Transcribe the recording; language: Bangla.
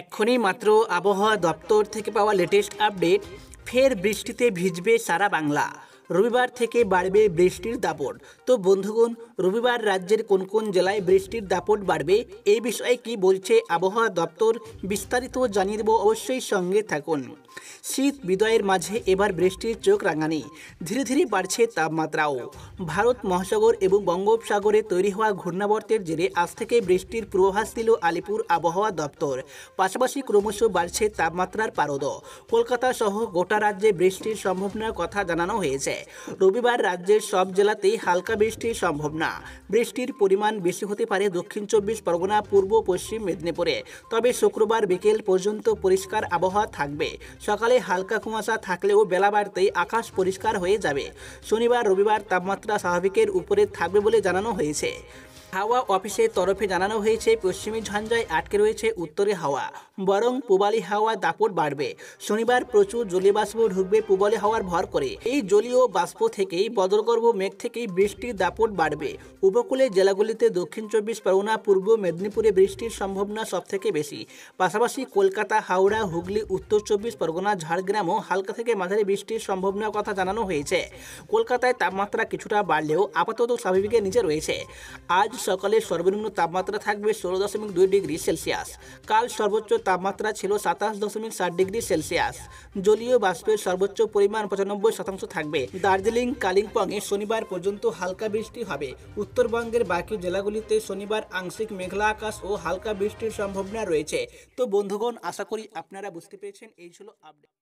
এক্ষুনি মাত্র আবহাওয়া দপ্তর থেকে পাওয়া লেটেস্ট আপডেট ফের বৃষ্টিতে ভিজবে সারা বাংলা রবিবার থেকে বাড়বে বৃষ্টির দাপট তো বন্ধুগণ রবিবার রাজ্যের কোন কোন জেলায় বৃষ্টির দাপট বাড়বে এই বিষয়ে কি বলছে আবহাওয়া দপ্তর বিস্তারিত জানিয়ে দেব অবশ্যই সঙ্গে থাকুন শীত বিদয়ের মাঝে এবার বৃষ্টির চোখ রাঙানি ধীরে ধীরে বাড়ছে তাপমাত্রাও ভারত মহাসাগর এবং বঙ্গোপসাগরে তৈরি হওয়া ঘূর্ণাবর্তের জেরে আজ থেকে বৃষ্টির পূর্বাভাস দিল আলিপুর আবহাওয়া দপ্তর পাশাপাশি ক্রমশ বাড়ছে তাপমাত্রার পারদ কলকাতা সহ গোটা রাজ্যে বৃষ্টির সম্ভাবনার কথা জানানো হয়েছে রবিবার রাজ্যের সব জেলাতেই হালকা বৃষ্টি সম্ভব না বৃষ্টির পরিমাণ বেশি হতে পারে দক্ষিণ চব্বিশ পরগনা পূর্ব পশ্চিম মেদিনীপুরে তবে শুক্রবার বিকেল পর্যন্ত পরিষ্কার আবহাওয়া থাকবে সকালে হালকা কুয়াশা থাকলেও বেলা বাড়তেই আকাশ পরিষ্কার হয়ে যাবে শনিবার রবিবার তাপমাত্রা স্বাভাবিকের উপরে থাকবে বলে জানানো হয়েছে হাওয়া অফিসের তরফে জানানো হয়েছে পশ্চিমী ঝঞ্ঝায় আটকে রয়েছে উত্তরে হাওয়া বরং পূবালি হাওয়া দাপট বাড়বে শনিবার প্রচুর জলীয় বাষ্প ঢুকবে পূবালী হাওয়ার ভর করে এই জলীয় বাষ্প থেকেই বদরগর্ভ মেঘ থেকেই বৃষ্টির দাপট বাড়বে উপকূলের জেলাগুলিতে দক্ষিণ চব্বিশ পরগনা পূর্ব মেদিনীপুরে বৃষ্টির সম্ভাবনা সবথেকে বেশি পাশাপাশি কলকাতা হাওড়া হুগলি উত্তর চব্বিশ পরগনা ঝাড়গ্রামও হালকা থেকে মাঝারি বৃষ্টির সম্ভাবনার কথা জানানো হয়েছে কলকাতায় তাপমাত্রা কিছুটা বাড়লেও আপাতত স্বাভাবিকের নিচে রয়েছে আজ সকালে সর্বনিম্ন তাপমাত্রা থাকবে ষোলো দশমিক দুই ডিগ্রি সেলসিয়াস কাল সর্বোচ্চ তাপমাত্রা ছিল সাতাশ দশমিক সাত ডিগ্রি সেলসিয়াস জলীয় বাষ্পের সর্বোচ্চ পরিমাণ পঁচানব্বই শতাংশ থাকবে দার্জিলিং কালিম্পংয়ে শনিবার পর্যন্ত হালকা বৃষ্টি হবে উত্তরবঙ্গের বাকি জেলাগুলিতে শনিবার আংশিক মেঘলা আকাশ ও হালকা বৃষ্টির সম্ভাবনা রয়েছে তো বন্ধুগণ আশা করি আপনারা বুঝতে পেরেছেন এই ছিল আপডেট